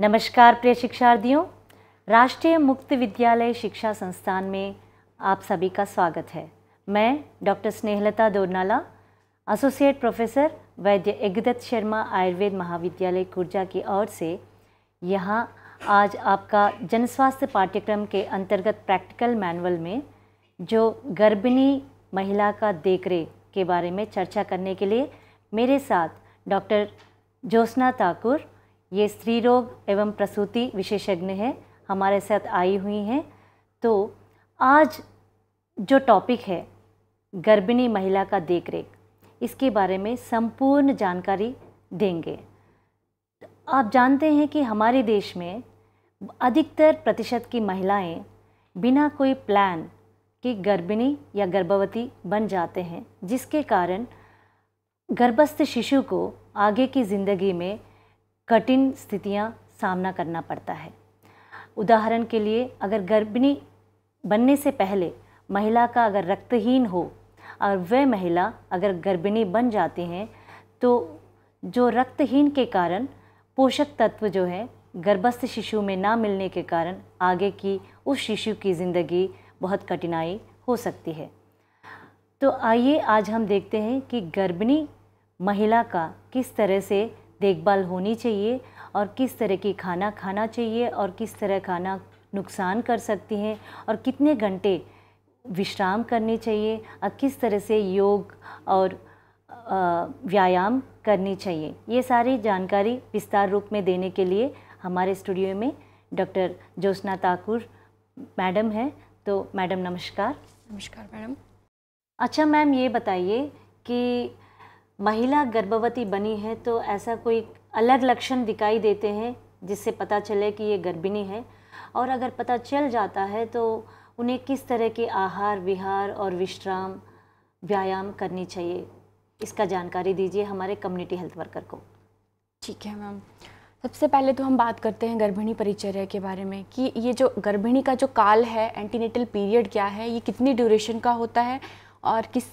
नमस्कार प्रिय शिक्षार्थियों राष्ट्रीय मुक्त विद्यालय शिक्षा संस्थान में आप सभी का स्वागत है मैं doctor Snehlata Dornala associate professor Vaidya Egdatt Sharma Ayurveda महाविद्यालय कुर्जा की ओर से यहाँ आज आपका जन स्वास्थ्य पाठ्यक्रम के अंतर्गत प्रैक्टिकल मैनुअल में जो गर्भिणी महिला का देखरेख के बारे में चर्चा करने के लिए मेरे साथ डॉक्टर ज्योत्ना ठाकुर ये स्त्री रोग एवं प्रसूति विशेषज्ञ हैं हमारे साथ आई हुई हैं तो आज जो टॉपिक है गर्भिणी महिला का देखरेख इसके बारे में संपूर्ण जानकारी देंगे आप जानते हैं कि हमारे देश में अधिकतर प्रतिशत की महिलाएं बिना कोई प्लान के गर्भिणी या गर्भवती बन जाते हैं जिसके कारण गर्भस्थ शिशु को आगे की ज़िंदगी में कठिन स्थितियाँ सामना करना पड़ता है उदाहरण के लिए अगर गर्भिणी बनने से पहले महिला का अगर रक्तहीन हो और वह महिला अगर गर्भिणी बन जाती हैं तो जो रक्तहीन के कारण पोषक तत्व जो है गर्भस्थ शिशु में ना मिलने के कारण आगे की उस शिशु की ज़िंदगी बहुत कठिनाई हो सकती है तो आइए आज हम देखते हैं कि गर्भिणी महिला का किस तरह से देखभाल होनी चाहिए और किस तरह की खाना खाना चाहिए और किस तरह खाना नुकसान कर सकती है और कितने घंटे विश्राम करने चाहिए और किस तरह से योग और व्यायाम करनी चाहिए ये सारी जानकारी विस्तार रूप में देने के लिए हमारे स्टूडियो में डॉक्टर ज्योत्ना ताकुर मैडम हैं तो मैडम नमस्कार नमस्कार मैडम अच्छा मैम ये बताइए कि महिला गर्भवती बनी है तो ऐसा कोई अलग लक्षण दिखाई देते हैं जिससे पता चले कि ये गर्भिणी है और अगर पता चल जाता है तो उन्हें किस तरह के आहार विहार और विश्राम व्यायाम करनी चाहिए इसका जानकारी दीजिए हमारे कम्युनिटी हेल्थ वर्कर को ठीक है मैम सबसे पहले तो हम बात करते हैं गर्भिणी परिचर्या के बारे में कि ये जो गर्भिणी का जो काल है एंटीनेटल पीरियड क्या है ये कितनी ड्यूरेशन का होता है और किस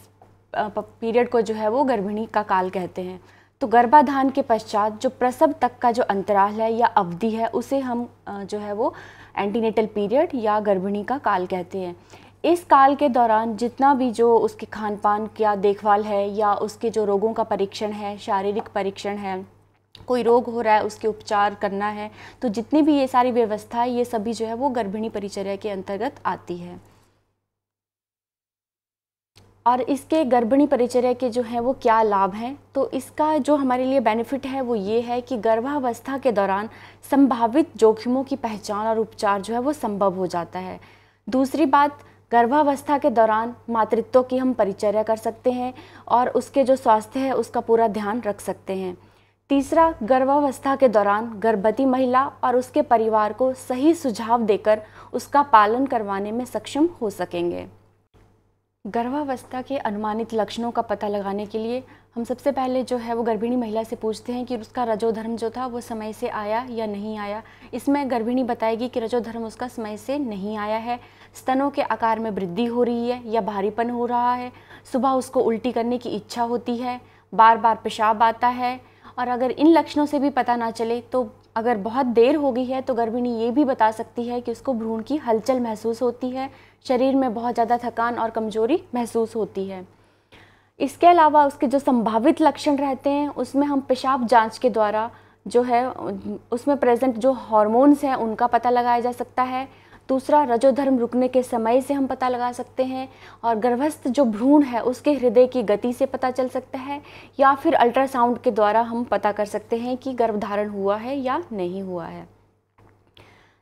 पीरियड को जो है वो गर्भिणी का काल कहते हैं तो गर्भाधान के पश्चात जो प्रसव तक का जो अंतराल है या अवधि है उसे हम जो है वो एंटीनेटल पीरियड या गर्भिणी का काल कहते हैं इस काल के दौरान जितना भी जो उसके खान पान क्या देखभाल है या उसके जो रोगों का परीक्षण है शारीरिक परीक्षण है कोई रोग हो रहा है उसके उपचार करना है तो जितनी भी ये सारी व्यवस्था है ये सभी जो है वो गर्भिणी परिचर्या के अंतर्गत आती है और इसके गर्भिणी परिचर्या के जो हैं वो क्या लाभ हैं तो इसका जो हमारे लिए बेनिफिट है वो ये है कि गर्भावस्था के दौरान संभावित जोखिमों की पहचान और उपचार जो है वो संभव हो जाता है दूसरी बात गर्भावस्था के दौरान मातृत्व की हम परिचर्या कर सकते हैं और उसके जो स्वास्थ्य है उसका पूरा ध्यान रख सकते हैं तीसरा गर्भावस्था के दौरान गर्भवती महिला और उसके परिवार को सही सुझाव देकर उसका पालन करवाने में सक्षम हो सकेंगे गर्भावस्था के अनुमानित लक्षणों का पता लगाने के लिए हम सबसे पहले जो है वो गर्भिणी महिला से पूछते हैं कि उसका रजोधर्म जो था वो समय से आया या नहीं आया इसमें गर्भिणी बताएगी कि रजोधर्म उसका समय से नहीं आया है स्तनों के आकार में वृद्धि हो रही है या भारीपन हो रहा है सुबह उसको उल्टी करने की इच्छा होती है बार बार पेशाब आता है और अगर इन लक्षणों से भी पता ना चले तो अगर बहुत देर हो गई है तो गर्भिणी ये भी बता सकती है कि उसको भ्रूण की हलचल महसूस होती है शरीर में बहुत ज़्यादा थकान और कमजोरी महसूस होती है इसके अलावा उसके जो संभावित लक्षण रहते हैं उसमें हम पेशाब जांच के द्वारा जो है उसमें प्रेजेंट जो हॉर्मोन्स हैं उनका पता लगाया जा सकता है दूसरा रजोधर्म रुकने के समय से हम पता लगा सकते हैं और गर्भस्थ जो भ्रूण है उसके हृदय की गति से पता चल सकता है या फिर अल्ट्रासाउंड के द्वारा हम पता कर सकते हैं कि गर्भधारण हुआ है या नहीं हुआ है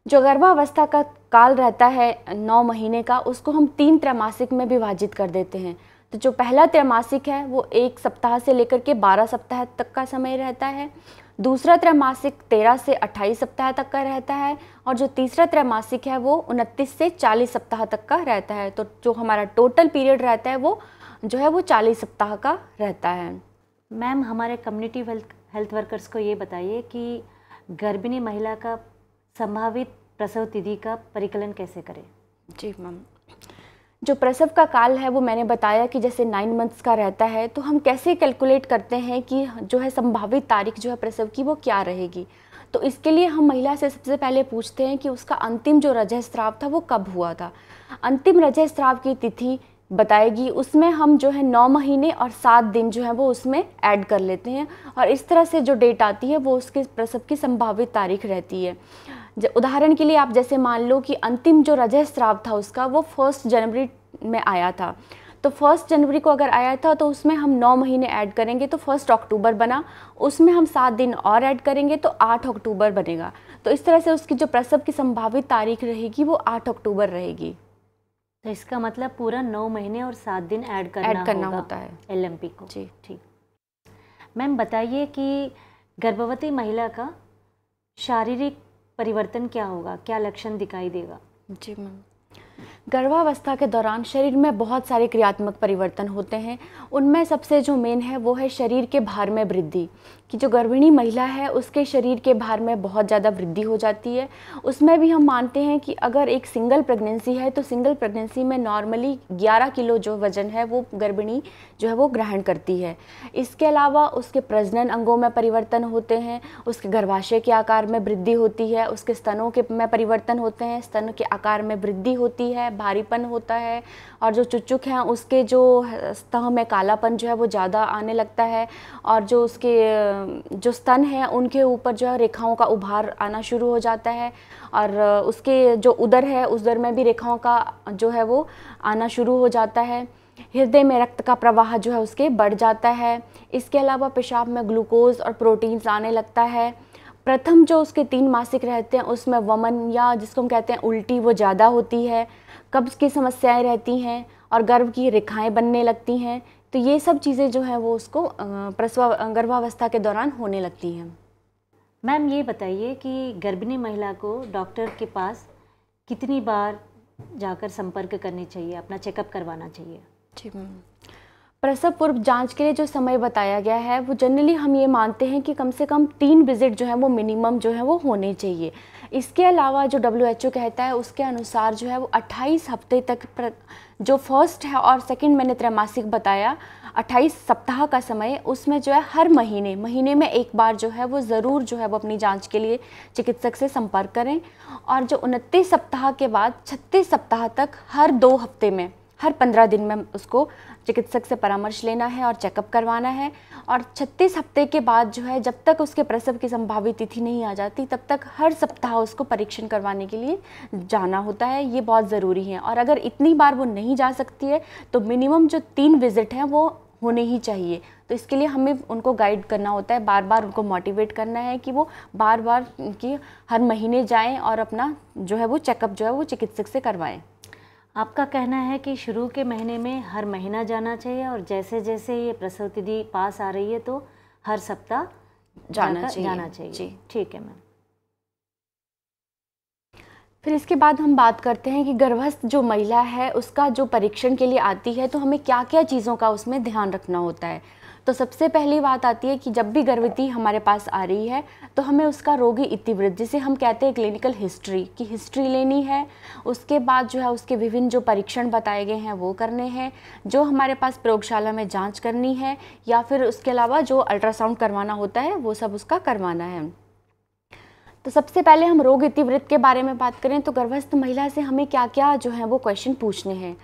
जो गर्भावस्था का काल रहता है नौ महीने का उसको हम तीन त्रैमासिक में विभाजित कर देते हैं तो जो पहला त्रैमासिक है वो एक सप्ताह से लेकर के बारह सप्ताह तक का समय रहता है दूसरा त्रैमासिक तेरह से अट्ठाईस सप्ताह तक का रहता है और जो तीसरा त्रैमासिक है वो उनतीस से चालीस सप्ताह तक का रहता है तो जो हमारा टोटल पीरियड रहता है वो जो है वो चालीस सप्ताह का रहता है मैम हमारे कम्युनिटी हेल्थ हेल्थ वर्कर्स को ये बताइए कि गर्भिणी महिला का संभावित प्रसव तिथि का परिकलन कैसे करें जी मैम जो प्रसव का काल है वो मैंने बताया कि जैसे नाइन मंथ्स का रहता है तो हम कैसे कैलकुलेट करते हैं कि जो है संभावित तारीख जो है प्रसव की वो क्या रहेगी तो इसके लिए हम महिला से सबसे पहले पूछते हैं कि उसका अंतिम जो रजह स्त्राव था वो कब हुआ था अंतिम रजह स्त्राव की तिथि बताएगी उसमें हम जो है नौ महीने और सात दिन जो है वो उसमें ऐड कर लेते हैं और इस तरह से जो डेट आती है वो उसके प्रसव की संभावित तारीख रहती है उदाहरण के लिए आप जैसे मान लो कि अंतिम जो रजह स्राव था उसका वो फर्स्ट जनवरी में आया था तो फर्स्ट जनवरी को अगर आया था तो उसमें हम नौ महीने ऐड करेंगे तो फर्स्ट अक्टूबर बना उसमें हम सात दिन और ऐड करेंगे तो आठ अक्टूबर बनेगा तो इस तरह से उसकी जो प्रसव की संभावित तारीख रहेगी वो आठ अक्टूबर रहेगी तो इसका मतलब पूरा नौ महीने और सात दिन ऐड करना, एड करना होगा होता है एल को जी ठीक मैम बताइए कि गर्भवती महिला का शारीरिक परिवर्तन क्या होगा क्या लक्षण दिखाई देगा जी मैम गर्भावस्था के दौरान शरीर में बहुत सारे क्रियात्मक परिवर्तन होते हैं उनमें सबसे जो मेन है वो है शरीर के भार में वृद्धि कि जो गर्भिणी महिला है उसके शरीर के भार में बहुत ज़्यादा वृद्धि हो जाती है उसमें भी हम मानते हैं कि अगर एक सिंगल प्रेगनेंसी है तो सिंगल प्रेगनेंसी में नॉर्मली 11 किलो जो वज़न है वो गर्भिणी जो है वो ग्रहण करती है इसके अलावा उसके प्रजनन अंगों में परिवर्तन होते हैं उसके गर्भाशय के आकार में वृद्धि होती है उसके स्तनों के में परिवर्तन होते हैं स्तन के आकार में वृद्धि होती है होती है भारीपन होता है और जो चुचुक हैं उसके जो स्तह में कालापन जो है वो ज़्यादा आने लगता है और जो उसके जो स्तन हैं उनके ऊपर जो है रेखाओं का उभार आना शुरू हो जाता है और उसके जो उदर है उधर में भी रेखाओं का जो है वो आना शुरू हो जाता है हृदय में रक्त का प्रवाह जो है उसके बढ़ जाता है इसके अलावा पेशाब में ग्लूकोज और प्रोटीन्स आने लगता है प्रथम जो उसके तीन मासिक रहते हैं उसमें वमन या जिसको हम कहते हैं उल्टी वो ज़्यादा होती है कब्ज़ की समस्याएं रहती हैं और गर्भ की रेखाएं बनने लगती हैं तो ये सब चीज़ें जो हैं वो उसको प्रसव गर्भावस्था के दौरान होने लगती हैं मैम ये बताइए कि गर्भिणी महिला को डॉक्टर के पास कितनी बार जाकर संपर्क करनी चाहिए अपना चेकअप करवाना चाहिए जी मैम प्रसव पूर्व जांच के लिए जो समय बताया गया है वो जनरली हम ये मानते हैं कि कम से कम तीन विजिट जो है वो मिनिमम जो है वो होने चाहिए इसके अलावा जो डब्ल्यू कहता है उसके अनुसार जो है वो 28 हफ्ते तक जो फर्स्ट है और सेकंड मैंने त्रैमासिक बताया 28 सप्ताह का समय उसमें जो है हर महीने महीने में एक बार जो है वो ज़रूर जो है वो अपनी जांच के लिए चिकित्सक से संपर्क करें और जो उनतीस सप्ताह के बाद छत्तीस सप्ताह तक हर दो हफ्ते में हर पंद्रह दिन में उसको चिकित्सक से परामर्श लेना है और चेकअप करवाना है और छत्तीस हफ्ते के बाद जो है जब तक उसके प्रसव की संभावित तिथि नहीं आ जाती तब तक हर सप्ताह उसको परीक्षण करवाने के लिए जाना होता है ये बहुत ज़रूरी है और अगर इतनी बार वो नहीं जा सकती है तो मिनिमम जो तीन विज़िट हैं वो होने ही चाहिए तो इसके लिए हमें उनको गाइड करना होता है बार बार उनको मोटिवेट करना है कि वो बार बार कि हर महीने जाएं और अपना जो है वो चेकअप जो है वो चिकित्सक से करवाएं आपका कहना है कि शुरू के महीने में हर महीना जाना चाहिए और जैसे जैसे ये प्रसव तिथि पास आ रही है तो हर सप्ताह जाना, चाहिए जाना चाहिए जी ठीक है मैम फिर इसके बाद हम बात करते हैं कि गर्भस्थ जो महिला है उसका जो परीक्षण के लिए आती है तो हमें क्या क्या चीज़ों का उसमें ध्यान रखना होता है तो सबसे पहली बात आती है कि जब भी गर्भवती हमारे पास आ रही है तो हमें उसका रोगी इतिवृत्त जिसे हम कहते हैं क्लिनिकल हिस्ट्री की हिस्ट्री लेनी है उसके बाद जो है उसके विभिन्न जो परीक्षण बताए गए हैं वो करने हैं जो हमारे पास प्रयोगशाला में जाँच करनी है या फिर उसके अलावा जो अल्ट्रासाउंड करवाना होता है वो सब उसका करवाना है तो सबसे पहले हम रोग इतिवृत्त के बारे में बात करें तो गर्भस्थ महिला से हमें क्या क्या जो है वो क्वेश्चन पूछने हैं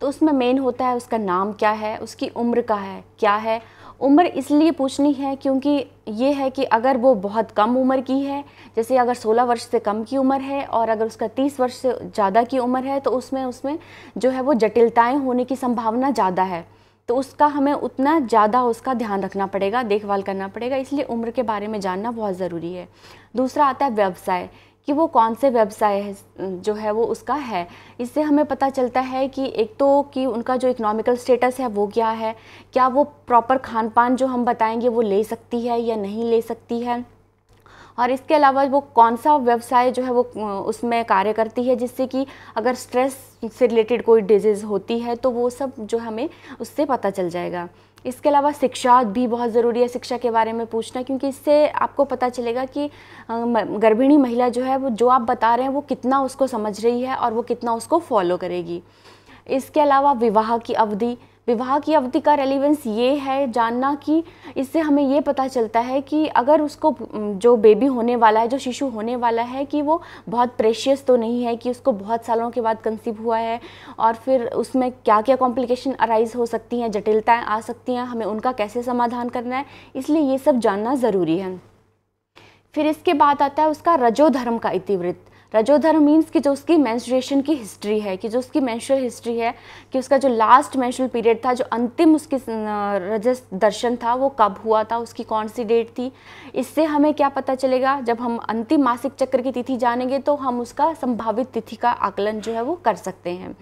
तो उसमें मेन होता है उसका नाम क्या है उसकी उम्र का है क्या है उम्र इसलिए पूछनी है क्योंकि ये है कि अगर वो बहुत कम उम्र की है जैसे अगर 16 वर्ष से कम की उम्र है और अगर उसका 30 वर्ष से ज़्यादा की उम्र है तो उसमें उसमें जो है वो जटिलताएं होने की संभावना ज़्यादा है तो उसका हमें उतना ज़्यादा उसका ध्यान रखना पड़ेगा देखभाल करना पड़ेगा इसलिए उम्र के बारे में जानना बहुत ज़रूरी है दूसरा आता है व्यवसाय कि वो कौन से व्यवसाय जो है वो उसका है इससे हमें पता चलता है कि एक तो कि उनका जो इकोनॉमिकल स्टेटस है वो क्या है क्या वो प्रॉपर खान पान जो हम बताएंगे वो ले सकती है या नहीं ले सकती है और इसके अलावा वो कौन सा व्यवसाय जो है वो उसमें कार्य करती है जिससे कि अगर स्ट्रेस से रिलेटेड कोई डिजीज़ होती है तो वो सब जो हमें उससे पता चल जाएगा इसके अलावा शिक्षा भी बहुत ज़रूरी है शिक्षा के बारे में पूछना क्योंकि इससे आपको पता चलेगा कि गर्भिणी महिला जो है वो जो आप बता रहे हैं वो कितना उसको समझ रही है और वो कितना उसको फॉलो करेगी इसके अलावा विवाह की अवधि विवाह की अवधि का रेलिवेंस ये है जानना कि इससे हमें ये पता चलता है कि अगर उसको जो बेबी होने वाला है जो शिशु होने वाला है कि वो बहुत प्रेशियस तो नहीं है कि उसको बहुत सालों के बाद कंसीव हुआ है और फिर उसमें क्या क्या कॉम्प्लिकेशन अराइज हो सकती हैं जटिलताएँ आ सकती हैं हमें उनका कैसे समाधान करना है इसलिए ये सब जानना ज़रूरी है फिर इसके बाद आता है उसका रजोधर्म का इतिवृत्त रजोधर्म मीन्स कि जो उसकी मैंसुरेशन की हिस्ट्री है कि जो उसकी मैंशुअल हिस्ट्री है कि उसका जो लास्ट मैंशुअल पीरियड था जो अंतिम उसकी रजस दर्शन था वो कब हुआ था उसकी कौन सी डेट थी इससे हमें क्या पता चलेगा जब हम अंतिम मासिक चक्र की तिथि जानेंगे तो हम उसका संभावित तिथि का आकलन जो है वो कर सकते हैं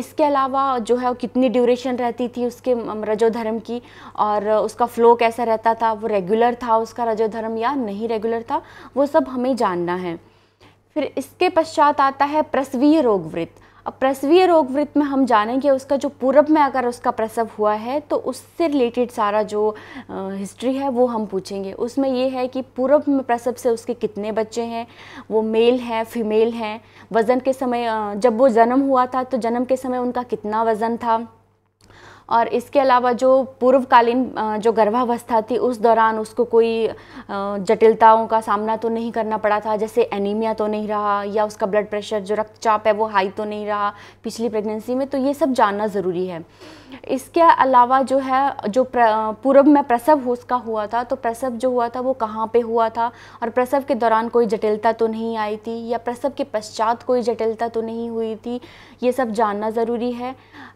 इसके अलावा जो है कितनी ड्यूरेशन रहती थी उसके रजोधर्म की और उसका फ्लो कैसा रहता था वो रेगुलर था उसका रजोधर्म या नहीं रेगुलर था वो सब हमें जानना है फिर इसके पश्चात आता है प्रसवीय रोगवृत्त अब प्रसवीय रोगवृत्त में हम जानेंगे उसका जो पूर्व में अगर उसका प्रसव हुआ है तो उससे रिलेटेड सारा जो हिस्ट्री है वो हम पूछेंगे उसमें ये है कि पूर्व में प्रसव से उसके कितने बच्चे हैं वो मेल हैं फीमेल हैं वज़न के समय जब वो जन्म हुआ था तो जन्म के समय उनका कितना वज़न था और इसके अलावा जो पूर्वकालीन जो गर्भावस्था थी उस दौरान उसको कोई जटिलताओं का सामना तो नहीं करना पड़ा था जैसे एनीमिया तो नहीं रहा या उसका ब्लड प्रेशर जो रक्तचाप है वो हाई तो नहीं रहा पिछली प्रेगनेंसी में तो ये सब जानना ज़रूरी है इसके अलावा जो है जो पूर्व में प्रसव हो उसका हुआ था तो प्रसव जो हुआ था वो कहाँ पे हुआ था और प्रसव के दौरान कोई जटिलता तो नहीं आई थी या प्रसव के पश्चात कोई जटिलता तो नहीं हुई थी ये सब जानना ज़रूरी है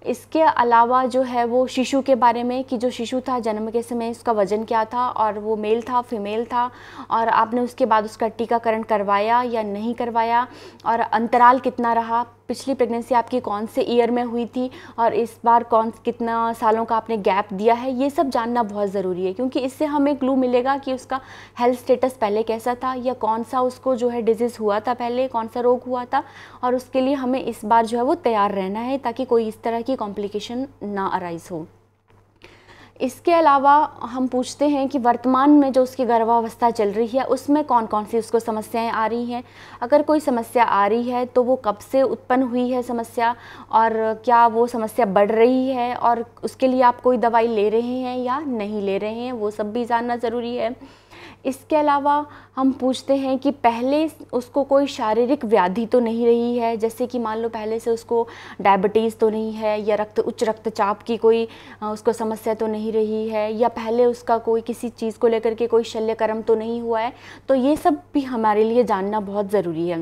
इसके अलावा जो है वो शिशु के बारे में कि जो शिशु था जन्म के समय उसका वज़न क्या था और वो मेल था फीमेल था और आपने उसके बाद उसका टीकाकरण करवाया या नहीं करवाया और अंतराल कितना रहा पिछली प्रेगनेंसी आपकी कौन से ईयर में हुई थी और इस बार कौन कितना सालों का आपने गैप दिया है ये सब जानना बहुत ज़रूरी है क्योंकि इससे हमें क्लू मिलेगा कि उसका हेल्थ स्टेटस पहले कैसा था या कौन सा उसको जो है डिजीज़ हुआ था पहले कौन सा रोग हुआ था और उसके लिए हमें इस बार जो है वो तैयार रहना है ताकि कोई इस तरह की कॉम्प्लिकेशन ना अराइज़ हो इसके अलावा हम पूछते हैं कि वर्तमान में जो उसकी गर्भावस्था चल रही है उसमें कौन कौन सी उसको समस्याएं आ रही हैं अगर कोई समस्या आ रही है तो वो कब से उत्पन्न हुई है समस्या और क्या वो समस्या बढ़ रही है और उसके लिए आप कोई दवाई ले रहे हैं या नहीं ले रहे हैं वो सब भी जानना ज़रूरी है इसके अलावा हम पूछते हैं कि पहले उसको कोई शारीरिक व्याधि तो नहीं रही है जैसे कि मान लो पहले से उसको डायबिटीज़ तो नहीं है या रक्त उच्च रक्तचाप की कोई उसको समस्या तो नहीं रही है या पहले उसका कोई किसी चीज़ को लेकर के कोई शल्यक्रम तो नहीं हुआ है तो ये सब भी हमारे लिए जानना बहुत ज़रूरी है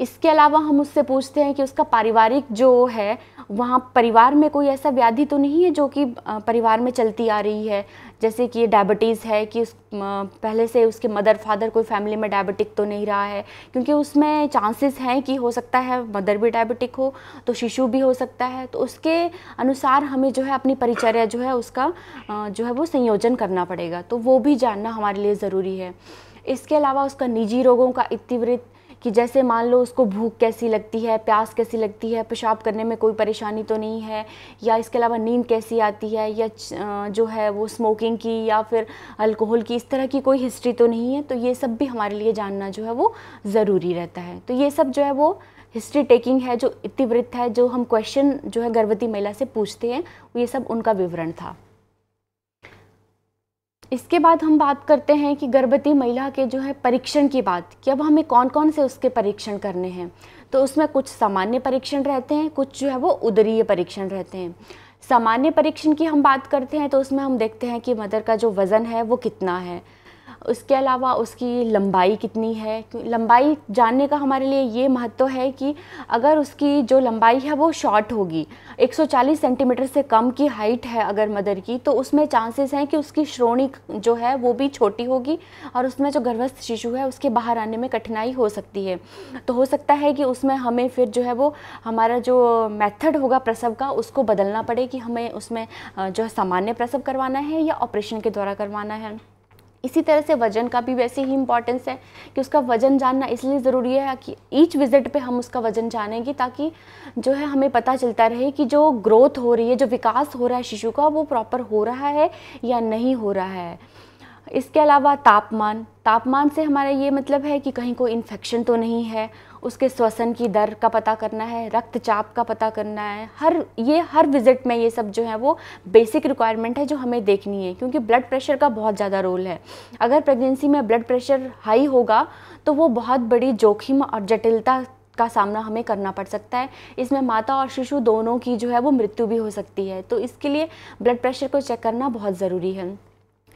इसके अलावा हम उससे पूछते हैं कि उसका पारिवारिक जो है वहाँ परिवार में कोई ऐसा व्याधि तो नहीं है जो कि परिवार में चलती आ रही है जैसे कि डायबिटीज़ है कि उस पहले से उसके मदर फादर कोई फैमिली में डायबिटिक तो नहीं रहा है क्योंकि उसमें चांसेस हैं कि हो सकता है मदर भी डायबिटिक हो तो शिशु भी हो सकता है तो उसके अनुसार हमें जो है अपनी परिचर्या जो है उसका जो है वो संयोजन करना पड़ेगा तो वो भी जानना हमारे लिए ज़रूरी है इसके अलावा उसका निजी रोगों का इतिवृत्त कि जैसे मान लो उसको भूख कैसी लगती है प्यास कैसी लगती है पेशाब करने में कोई परेशानी तो नहीं है या इसके अलावा नींद कैसी आती है या जो है वो स्मोकिंग की या फिर अल्कोहल की इस तरह की कोई हिस्ट्री तो नहीं है तो ये सब भी हमारे लिए जानना जो है वो ज़रूरी रहता है तो ये सब जो है वो हिस्ट्री टेकिंग है जो इतिवृत्त है जो हम क्वेश्चन जो है गर्भवती महिला से पूछते हैं ये सब उनका विवरण था इसके बाद हम बात करते हैं कि गर्भवती महिला के जो है परीक्षण की बात कि अब हमें कौन कौन से उसके परीक्षण करने हैं तो उसमें कुछ सामान्य परीक्षण रहते हैं कुछ जो है वो उदरीय परीक्षण रहते हैं सामान्य परीक्षण की हम बात करते हैं तो उसमें हम देखते हैं कि मदर का जो वज़न है वो कितना है उसके अलावा उसकी लंबाई कितनी है लंबाई जानने का हमारे लिए ये महत्व है कि अगर उसकी जो लंबाई है वो शॉर्ट होगी 140 सेंटीमीटर से कम की हाइट है अगर मदर की तो उसमें चांसेस हैं कि उसकी श्रोणी जो है वो भी छोटी होगी और उसमें जो गर्भस्थ शिशु है उसके बाहर आने में कठिनाई हो सकती है तो हो सकता है कि उसमें हमें फिर जो है वो हमारा जो मेथड होगा प्रसव का उसको बदलना पड़े कि हमें उसमें जो है सामान्य प्रसव करवाना है या ऑपरेशन के द्वारा करवाना है इसी तरह से वजन का भी वैसे ही इम्पॉर्टेंस है कि उसका वजन जानना इसलिए ज़रूरी है कि ईच विज़िट पे हम उसका वजन जानेंगे ताकि जो है हमें पता चलता रहे कि जो ग्रोथ हो रही है जो विकास हो रहा है शिशु का वो प्रॉपर हो रहा है या नहीं हो रहा है इसके अलावा तापमान तापमान से हमारा ये मतलब है कि कहीं कोई इन्फेक्शन तो नहीं है उसके श्वसन की दर का पता करना है रक्तचाप का पता करना है हर ये हर विजिट में ये सब जो है वो बेसिक रिक्वायरमेंट है जो हमें देखनी है क्योंकि ब्लड प्रेशर का बहुत ज़्यादा रोल है अगर प्रेगनेंसी में ब्लड प्रेशर हाई होगा तो वो बहुत बड़ी जोखिम और जटिलता का सामना हमें करना पड़ सकता है इसमें माता और शिशु दोनों की जो है वो मृत्यु भी हो सकती है तो इसके लिए ब्लड प्रेशर को चेक करना बहुत ज़रूरी है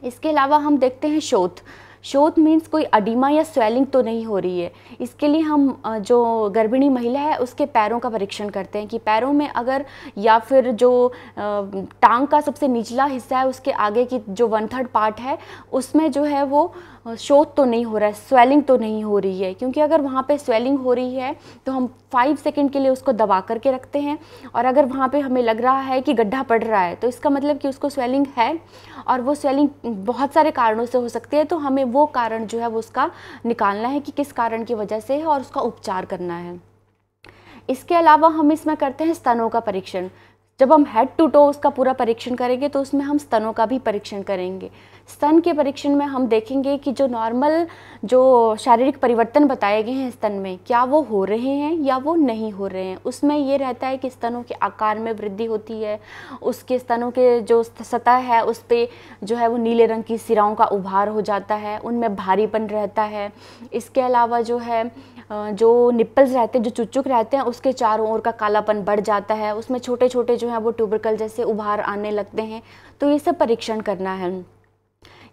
इसके अलावा हम देखते हैं शोध शोथ मीन्स कोई अडीमा या स्वेलिंग तो नहीं हो रही है इसके लिए हम जो गर्भिणी महिला है उसके पैरों का परीक्षण करते हैं कि पैरों में अगर या फिर जो टांग का सबसे निचला हिस्सा है उसके आगे की जो वन थर्ड पार्ट है उसमें जो है वो शोध तो नहीं हो रहा है स्वेलिंग तो नहीं हो रही है क्योंकि अगर वहाँ पे स्वेलिंग हो रही है तो हम फाइव सेकेंड के लिए उसको दबा करके रखते हैं और अगर वहाँ पे हमें लग रहा है कि गड्ढा पड़ रहा है तो इसका मतलब कि उसको स्वेलिंग है और वो स्वेलिंग बहुत सारे कारणों से हो सकती है तो हमें वो कारण जो है वो उसका निकालना है कि किस कारण की वजह से है और उसका उपचार करना है इसके अलावा हम इसमें करते हैं स्तनों का परीक्षण जब हम हेड टू टो उसका पूरा परीक्षण करेंगे तो उसमें हम स्तनों का भी परीक्षण करेंगे स्तन के परीक्षण में हम देखेंगे कि जो नॉर्मल जो शारीरिक परिवर्तन बताए गए हैं स्तन में क्या वो हो रहे हैं या वो नहीं हो रहे हैं उसमें ये रहता है कि स्तनों के आकार में वृद्धि होती है उसके स्तनों के जो सतह है उस पर जो है वो नीले रंग की सिराओं का उभार हो जाता है उनमें भारीपन रहता है इसके अलावा जो है जो निप्पल्स रहते हैं जो चुचुक रहते हैं उसके चारों ओर का कालापन बढ़ जाता है उसमें छोटे छोटे जो हैं वो ट्यूबरकल जैसे उभार आने लगते हैं तो ये सब परीक्षण करना है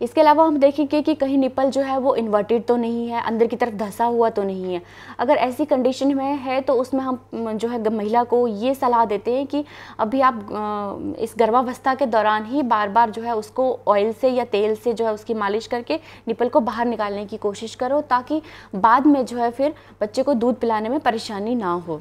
इसके अलावा हम देखेंगे कि कहीं निपल जो है वो इन्वर्टेड तो नहीं है अंदर की तरफ धंसा हुआ तो नहीं है अगर ऐसी कंडीशन में है तो उसमें हम जो है महिला को ये सलाह देते हैं कि अभी आप इस गर्भावस्था के दौरान ही बार बार जो है उसको ऑयल से या तेल से जो है उसकी मालिश करके निपल को बाहर निकालने की कोशिश करो ताकि बाद में जो है फिर बच्चे को दूध पिलाने में परेशानी ना हो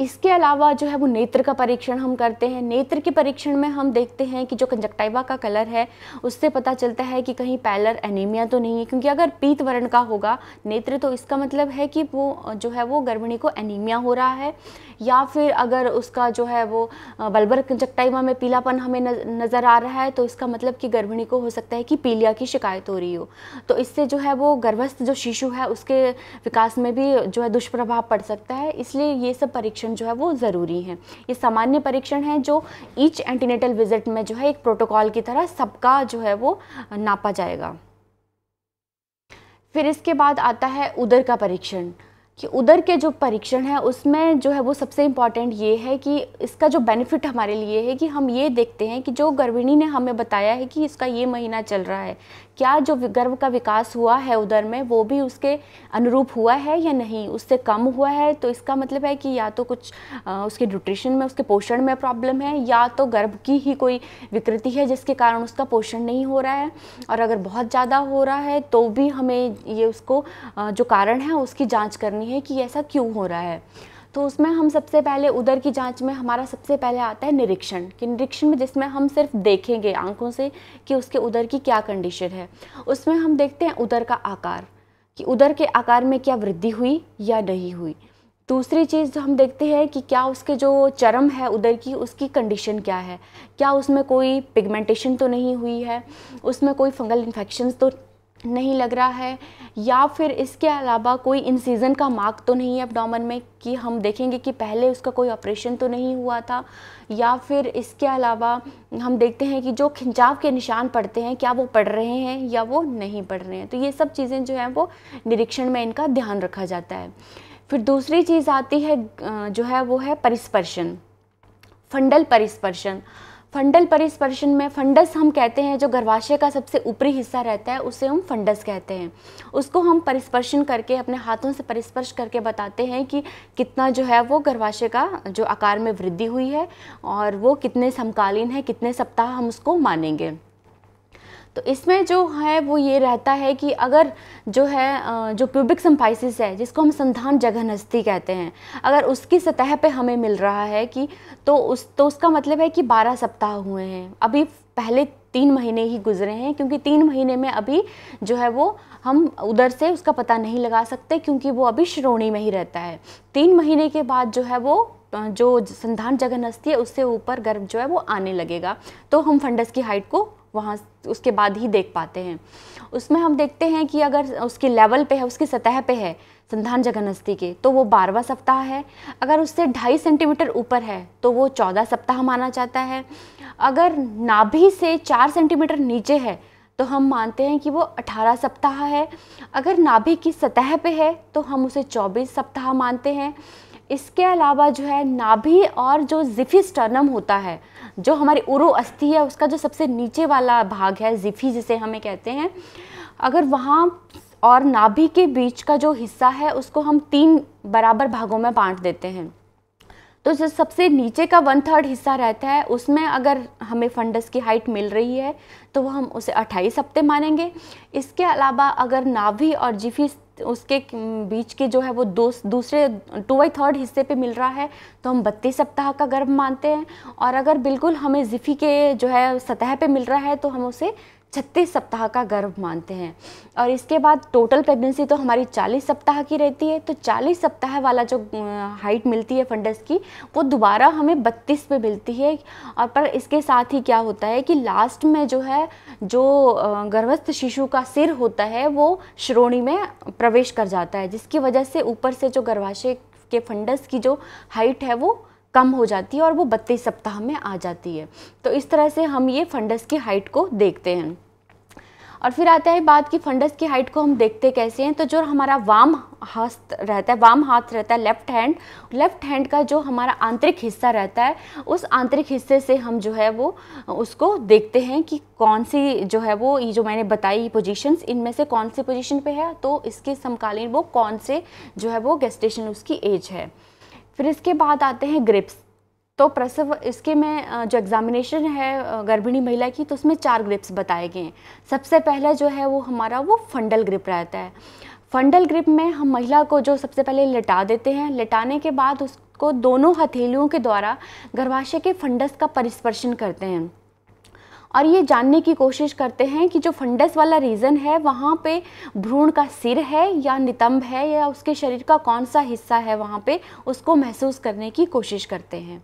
इसके अलावा जो है वो नेत्र का परीक्षण हम करते हैं नेत्र के परीक्षण में हम देखते हैं कि जो कंजक्टाइवा का कलर है उससे पता चलता है कि कहीं पैलर एनीमिया तो नहीं है क्योंकि अगर पीत वर्ण का होगा नेत्र तो इसका मतलब है कि वो जो है वो गर्भिणी को एनीमिया हो रहा है या फिर अगर उसका जो है वो बल्बर कंजक्टाइवा में पीलापन हमें नज़र आ रहा है तो इसका मतलब कि गर्भिणी को हो सकता है कि पीलिया की शिकायत हो रही हो तो इससे जो है वो गर्भस्थ जो शिशु है उसके विकास में भी जो है दुष्प्रभाव पड़ सकता है इसलिए ये सब परीक्षण परीक्षण जो है वो ज़रूरी हैं ये सामान्य परीक्षण हैं जो ईच एंटीनेटल विजिट में जो है एक प्रोटोकॉल की तरह सबका जो है वो नापा जाएगा फिर इसके बाद आता है उदर का परीक्षण कि उधर के जो परीक्षण है उसमें जो है वो सबसे इम्पॉर्टेंट ये है कि इसका जो बेनिफिट हमारे लिए है कि हम ये देखते हैं कि जो गर्भिणी ने हमें बताया है कि इसका ये महीना चल रहा है क्या जो गर्भ का विकास हुआ है उधर में वो भी उसके अनुरूप हुआ है या नहीं उससे कम हुआ है तो इसका मतलब है कि या तो कुछ उसके न्यूट्रिशन में उसके पोषण में प्रॉब्लम है या तो गर्भ की ही कोई विकृति है जिसके कारण उसका पोषण नहीं हो रहा है और अगर बहुत ज़्यादा हो रहा है तो भी हमें ये उसको जो कारण है उसकी जाँच करनी है कि ऐसा क्यों हो रहा है तो उसमें हम सबसे पहले उधर की जांच में हमारा सबसे पहले आता है निरीक्षण कि निरीक्षण में जिसमें हम सिर्फ देखेंगे आंखों से कि उसके उधर की क्या कंडीशन है उसमें हम देखते हैं उधर का आकार कि उधर के आकार में क्या वृद्धि हुई या नहीं हुई दूसरी चीज़ जो हम देखते हैं कि क्या उसके जो चरम है उधर की उसकी कंडीशन क्या है क्या उसमें कोई पिगमेंटेशन तो नहीं हुई है उसमें कोई फंगल इन्फेक्शन तो नहीं लग रहा है या फिर इसके अलावा कोई इंसीजन का मार्क तो नहीं है अपडामन में कि हम देखेंगे कि पहले उसका कोई ऑपरेशन तो नहीं हुआ था या फिर इसके अलावा हम देखते हैं कि जो खिंचाव के निशान पड़ते हैं क्या वो पढ़ रहे हैं या वो नहीं पढ़ रहे हैं तो ये सब चीज़ें जो हैं वो निरीक्षण में इनका ध्यान रखा जाता है फिर दूसरी चीज़ आती है जो है वो है परिस्पर्शन फंडल परिस्पर्शन फंडल परिस्पर्शन में फंडस हम कहते हैं जो गर्भाशय का सबसे ऊपरी हिस्सा रहता है उसे हम फंडस कहते हैं उसको हम परिस्पर्शन करके अपने हाथों से परिस्पर्श करके बताते हैं कि कितना जो है वो गर्भाशय का जो आकार में वृद्धि हुई है और वो कितने समकालीन है कितने सप्ताह हम उसको मानेंगे तो इसमें जो है वो ये रहता है कि अगर जो है जो प्यूबिक सम्फाइसिस है जिसको हम संधान जघन हस्ती कहते हैं अगर उसकी सतह पे हमें मिल रहा है कि तो उस तो उसका मतलब है कि 12 सप्ताह हुए हैं अभी पहले तीन महीने ही गुजरे हैं क्योंकि तीन महीने में अभी जो है वो हम उधर से उसका पता नहीं लगा सकते क्योंकि वो अभी श्रोणी में ही रहता है तीन महीने के बाद जो है वो जो संधान जगह हस्ती है उससे ऊपर गर्भ जो है वो आने लगेगा तो हम फंडस की हाइट को वहाँ उसके बाद ही देख पाते हैं उसमें हम देखते हैं कि अगर उसके लेवल पे है उसकी सतह पे है संधान जगनस्थी के तो वो बारहवा सप्ताह है अगर उससे ढाई सेंटीमीटर ऊपर है तो वो चौदह सप्ताह माना जाता है अगर नाभि से चार सेंटीमीटर नीचे है तो हम मानते हैं कि वो 18 सप्ताह है अगर नाभि की सतह पे है तो हम उसे 24 सप्ताह मानते हैं इसके अलावा जो है नाभि और जो जिफिस्टर्नम होता है जो हमारी उरु अस्थि है उसका जो सबसे नीचे वाला भाग है जिफी जिसे हमें कहते हैं अगर वहाँ और नाभि के बीच का जो हिस्सा है उसको हम तीन बराबर भागों में बांट देते हैं तो जो सबसे नीचे का वन थर्ड हिस्सा रहता है उसमें अगर हमें फंडस की हाइट मिल रही है तो वह हम उसे अट्ठाईस हफ्ते मानेंगे इसके अलावा अगर नाभि और जिफी उसके बीच के जो है वो दो दूसरे टू बाई थर्ड हिस्से पे मिल रहा है तो हम बत्तीस सप्ताह का गर्भ मानते हैं और अगर बिल्कुल हमें जिफ़ी के जो है सतह पे मिल रहा है तो हम उसे छत्तीस सप्ताह का गर्भ मानते हैं और इसके बाद टोटल प्रेगनेंसी तो हमारी चालीस सप्ताह की रहती है तो चालीस सप्ताह वाला जो हाइट मिलती है फंडस की वो दोबारा हमें बत्तीस पे मिलती है और पर इसके साथ ही क्या होता है कि लास्ट में जो है जो गर्भस्थ शिशु का सिर होता है वो श्रोणी में प्रवेश कर जाता है जिसकी वजह से ऊपर से जो गर्भाशय के फंडस की जो हाइट है वो कम हो जाती है और वो बत्तीस सप्ताह में आ जाती है तो इस तरह से हम ये फंडस की हाइट को देखते हैं और फिर आता है बात की फंडस की हाइट को हम देखते कैसे हैं तो जो हमारा वाम हस्त रहता है वाम हाथ रहता है लेफ्ट हैंड लेफ्ट हैंड का जो हमारा आंतरिक हिस्सा रहता है उस आंतरिक हिस्से से हम जो है वो उसको देखते हैं कि कौन सी जो है वो ये जो मैंने बताई पोजीशंस इनमें से कौन सी पोजीशन पे है तो इसके समकालीन वो कौन से जो है वो गेस्टेशन उसकी एज है फिर इसके बाद आते हैं ग्रिप्स तो प्रसव इसके में जो एग्ज़ामिनेशन है गर्भिणी महिला की तो उसमें चार ग्रिप्स बताए गए हैं सबसे पहले जो है वो हमारा वो फंडल ग्रिप रहता है फंडल ग्रिप में हम महिला को जो सबसे पहले लटा देते हैं लटाने के बाद उसको दोनों हथेलियों के द्वारा गर्भाशय के फंडस का परिस्पर्शन करते हैं और ये जानने की कोशिश करते हैं कि जो फंडस वाला रीज़न है वहाँ पे भ्रूण का सिर है या नितंब है या उसके शरीर का कौन सा हिस्सा है वहाँ पे उसको महसूस करने की कोशिश करते हैं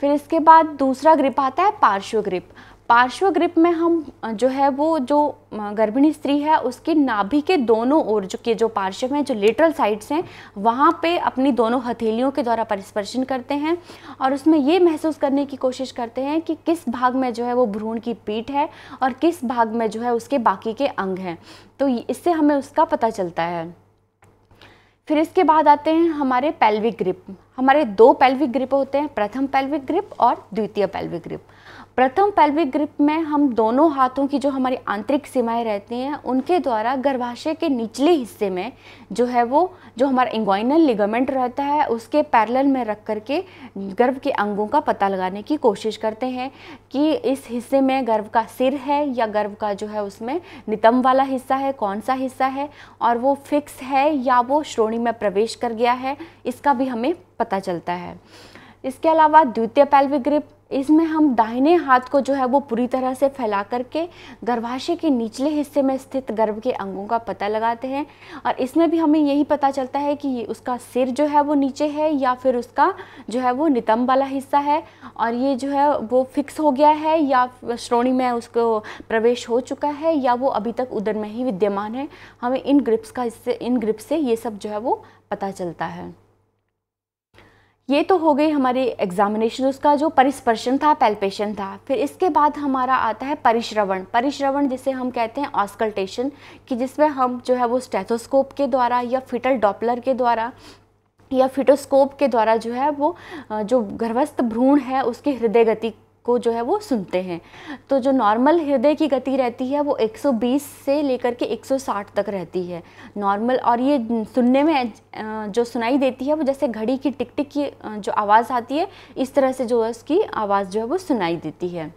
फिर इसके बाद दूसरा ग्रिप आता है पार्श्व ग्रिप पार्श्व ग्रिप में हम जो है वो जो गर्भिणी स्त्री है उसकी नाभि के दोनों ओर जो के जो पार्श्व हैं जो लेटरल साइड्स हैं वहाँ पे अपनी दोनों हथेलियों के द्वारा परिस्पर्शन करते हैं और उसमें ये महसूस करने की कोशिश करते हैं कि किस भाग में जो है वो भ्रूण की पीठ है और किस भाग में जो है उसके बाकी के अंग हैं तो इससे हमें उसका पता चलता है फिर इसके बाद आते हैं हमारे पैल्विक ग्रिप हमारे दो पैल्विक ग्रिप होते हैं प्रथम पैल्विक ग्रिप और द्वितीय पैल्विक ग्रिप प्रथम पेल्विक ग्रिप में हम दोनों हाथों की जो हमारी आंतरिक सीमाएं रहती हैं उनके द्वारा गर्भाशय के निचले हिस्से में जो है वो जो हमारा इंग्वाइनल लिगामेंट रहता है उसके पैरेलल में रख कर के गर्भ के अंगों का पता लगाने की कोशिश करते हैं कि इस हिस्से में गर्भ का सिर है या गर्भ का जो है उसमें नितम वाला हिस्सा है कौन सा हिस्सा है और वो फिक्स है या वो श्रोणी में प्रवेश कर गया है इसका भी हमें पता चलता है इसके अलावा द्वितीय पैल्विक ग्रिप इसमें हम दाहिने हाथ को जो है वो पूरी तरह से फैला करके गर्भाशय के निचले हिस्से में स्थित गर्भ के अंगों का पता लगाते हैं और इसमें भी हमें यही पता चलता है कि उसका सिर जो है वो नीचे है या फिर उसका जो है वो नितंब वाला हिस्सा है और ये जो है वो फिक्स हो गया है या श्रोणी में उसको प्रवेश हो चुका है या वो अभी तक उदर में ही विद्यमान है हमें इन ग्रिप्स का इससे इन ग्रिप से ये सब जो है वो पता चलता है ये तो हो गई हमारी एग्जामिनेशन उसका जो परिस्पर्शन था पैल्पेशन था फिर इसके बाद हमारा आता है परिश्रवण परिश्रवण जिसे हम कहते हैं ऑस्कल्टेशन कि जिसमें हम जो है वो स्टेथोस्कोप के द्वारा या फिटल डॉपलर के द्वारा या फिटोस्कोप के द्वारा जो है वो जो गर्भस्थ भ्रूण है उसकी हृदय गति को जो है वो सुनते हैं तो जो नॉर्मल हृदय की गति रहती है वो 120 से लेकर के 160 तक रहती है नॉर्मल और ये सुनने में जो सुनाई देती है वो जैसे घड़ी की टिक टिक की जो आवाज़ आती है इस तरह से जो है उसकी आवाज़ जो है वो सुनाई देती है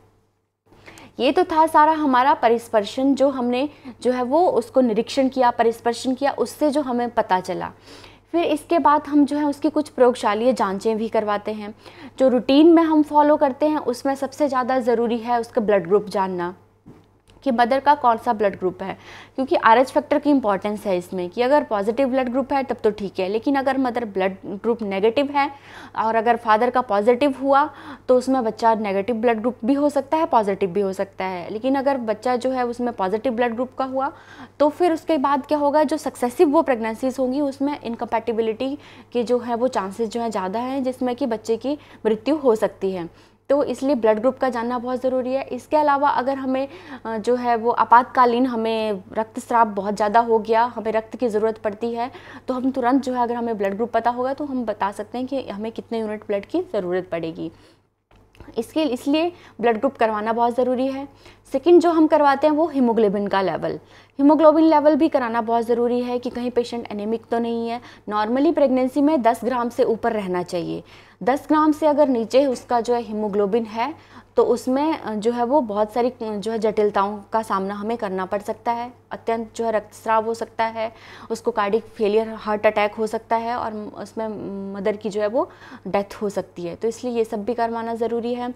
ये तो था सारा हमारा परिस्पर्शन जो हमने जो है वो उसको निरीक्षण किया परिस्पर्शन किया उससे जो हमें पता चला फिर इसके बाद हम जो है उसकी कुछ प्रयोगशालीय जांचें भी करवाते हैं जो रूटीन में हम फॉलो करते हैं उसमें सबसे ज़्यादा ज़रूरी है उसका ब्लड ग्रुप जानना कि मदर का कौन सा ब्लड ग्रुप है क्योंकि आर एच फैक्टर की इंपॉर्टेंस है इसमें कि अगर पॉजिटिव ब्लड ग्रुप है तब तो ठीक है लेकिन अगर मदर ब्लड ग्रुप नेगेटिव है और अगर फादर का पॉजिटिव हुआ तो उसमें बच्चा नेगेटिव ब्लड ग्रुप भी हो सकता है पॉजिटिव भी हो सकता है लेकिन अगर बच्चा जो है उसमें पॉजिटिव ब्लड ग्रुप का हुआ तो फिर उसके बाद क्या होगा जो सक्सेसिव वो प्रेगनेंसीज होंगी उसमें इनकम्पैटिबिलिटी के जो है वो चांसेस जो है ज़्यादा हैं जिसमें कि बच्चे की मृत्यु हो सकती है तो इसलिए ब्लड ग्रुप का जानना बहुत ज़रूरी है इसके अलावा अगर हमें जो है वो आपातकालीन हमें रक्तस्राव बहुत ज़्यादा हो गया हमें रक्त की ज़रूरत पड़ती है तो हम तुरंत जो है अगर हमें ब्लड ग्रुप पता होगा तो हम बता सकते हैं कि हमें कितने यूनिट ब्लड की ज़रूरत पड़ेगी इसके इसलिए ब्लड ग्रुप करवाना बहुत ज़रूरी है सेकंड जो हम करवाते हैं वो हीमोग्लोबिन का लेवल हीमोग्लोबिन लेवल भी कराना बहुत ज़रूरी है कि कहीं पेशेंट एनेमिक तो नहीं है नॉर्मली प्रेगनेंसी में 10 ग्राम से ऊपर रहना चाहिए 10 ग्राम से अगर नीचे उसका जो है हीमोग्लोबिन है तो उसमें जो है वो बहुत सारी जो है जटिलताओं का सामना हमें करना पड़ सकता है अत्यंत जो है रक्तस्राव हो सकता है उसको कार्डिक फेलियर हार्ट अटैक हो सकता है और उसमें मदर की जो है वो डेथ हो सकती है तो इसलिए ये सब भी करवाना ज़रूरी है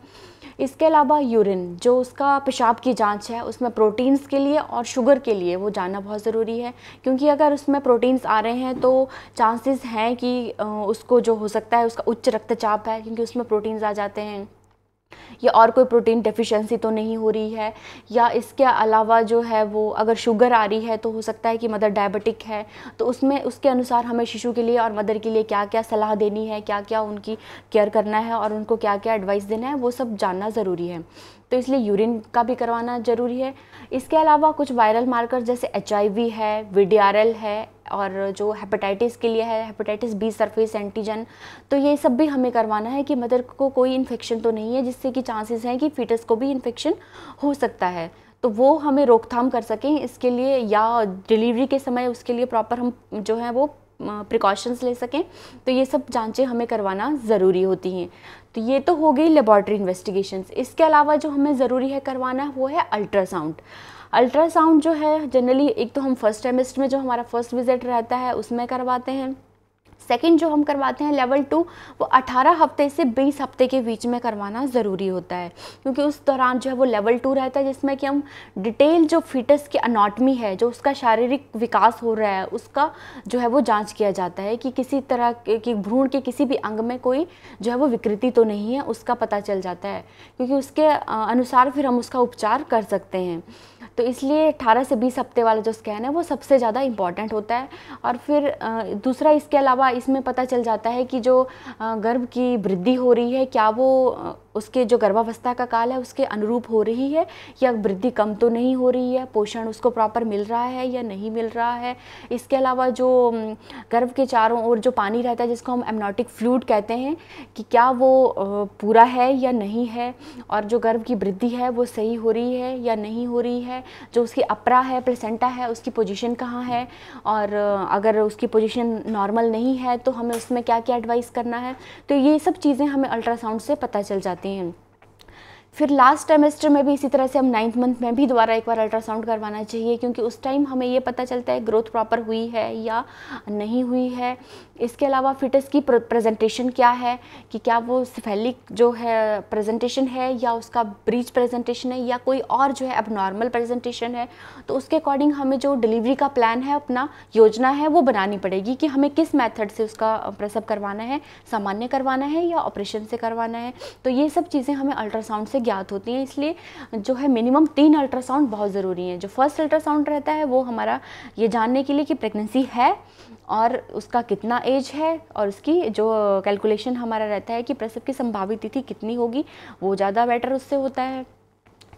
इसके अलावा यूरिन जो उसका पेशाब की जांच है उसमें प्रोटीन्स के लिए और शुगर के लिए वो जानना बहुत ज़रूरी है क्योंकि अगर उसमें प्रोटीन्स आ रहे हैं तो चांसेस हैं कि उसको जो हो सकता है उसका उच्च रक्तचाप है क्योंकि उसमें प्रोटीन्स आ जाते हैं या और कोई प्रोटीन डेफिशिएंसी तो नहीं हो रही है या इसके अलावा जो है वो अगर शुगर आ रही है तो हो सकता है कि मदर डायबिटिक है तो उसमें उसके अनुसार हमें शिशु के लिए और मदर के लिए क्या क्या सलाह देनी है क्या क्या उनकी केयर करना है और उनको क्या क्या एडवाइस देना है वो सब जानना ज़रूरी है तो इसलिए यूरिन का भी करवाना ज़रूरी है इसके अलावा कुछ वायरल मार्कर जैसे एच है वी है और जो हेपेटाइटिस के लिए है हेपेटाइटिस बी सरफेस एंटीजन तो ये सब भी हमें करवाना है कि मदर को कोई इन्फेक्शन तो नहीं है जिससे कि चांसेस हैं कि फीटस को भी इन्फेक्शन हो सकता है तो वो हमें रोकथाम कर सकें इसके लिए या डिलीवरी के समय उसके लिए प्रॉपर हम जो है वो प्रिकॉशंस ले सकें तो ये सब जांचें हमें करवाना ज़रूरी होती हैं तो ये तो हो गई लेबॉर्ट्री इन्वेस्टिगेशंस इसके अलावा जो हमें ज़रूरी है करवाना वो है अल्ट्रासाउंड अल्ट्रासाउंड जो है जनरली एक तो हम फर्स्ट टेमिस्ट में जो हमारा फर्स्ट विजिट रहता है उसमें करवाते हैं सेकेंड जो हम करवाते हैं लेवल टू वो 18 हफ्ते से 20 हफ्ते के बीच में करवाना ज़रूरी होता है क्योंकि उस दौरान जो है वो लेवल टू रहता है जिसमें कि हम डिटेल जो फिटस की अनाटमी है जो उसका शारीरिक विकास हो रहा है उसका जो है वो जांच किया जाता है कि किसी तरह की भ्रूण के किसी भी अंग में कोई जो है वो विकृति तो नहीं है उसका पता चल जाता है क्योंकि उसके अनुसार फिर हम उसका उपचार कर सकते हैं तो इसलिए 18 से 20 हफ्ते वाला जो स्कैन है वो सबसे ज़्यादा इम्पॉर्टेंट होता है और फिर दूसरा इसके अलावा इसमें पता चल जाता है कि जो गर्भ की वृद्धि हो रही है क्या वो उसके जो गर्भावस्था का काल है उसके अनुरूप हो रही है या वृद्धि कम तो नहीं हो रही है पोषण उसको प्रॉपर मिल रहा है या नहीं मिल रहा है इसके अलावा जो गर्भ के चारों ओर जो पानी रहता है जिसको हम एमनोटिक फ्लूड कहते हैं कि क्या वो पूरा है या नहीं है और जो गर्भ की वृद्धि है वो सही हो रही है या नहीं हो रही है जो उसकी अपरा है प्लेसेंटा है उसकी पोजिशन कहाँ है और अगर उसकी पोजिशन नॉर्मल नहीं है तो हमें उसमें क्या क्या एडवाइस करना है तो ये सब चीज़ें हमें अल्ट्रासाउंड से पता चल जाती आते हैं फिर लास्ट सेमेस्टर में भी इसी तरह से हम नाइन्थ मंथ में भी दोबारा एक बार अल्ट्रासाउंड करवाना चाहिए क्योंकि उस टाइम हमें ये पता चलता है ग्रोथ प्रॉपर हुई है या नहीं हुई है इसके अलावा फिटस की प्रेजेंटेशन क्या है कि क्या वो सिफेलिक जो है प्रेजेंटेशन है या उसका ब्रीच प्रेजेंटेशन है या कोई और जो है अब नॉर्मल प्रेजेंटेशन है तो उसके अकॉर्डिंग हमें जो डिलीवरी का प्लान है अपना योजना है वो बनानी पड़ेगी कि हमें किस मेथड से उसका प्रसव करवाना है सामान्य करवाना है या ऑपरेशन से करवाना है तो ये सब चीज़ें हमें अल्ट्रासाउंड से ज्ञात होती हैं इसलिए जो है मिनिमम तीन अल्ट्रासाउंड बहुत ज़रूरी है जो फर्स्ट अल्ट्रासाउंड रहता है वो हमारा ये जानने के लिए कि प्रेगनेंसी है और उसका कितना एज है और उसकी जो कैलकुलेशन हमारा रहता है कि प्रसव की संभावित तिथि कितनी होगी वो ज़्यादा बेटर उससे होता है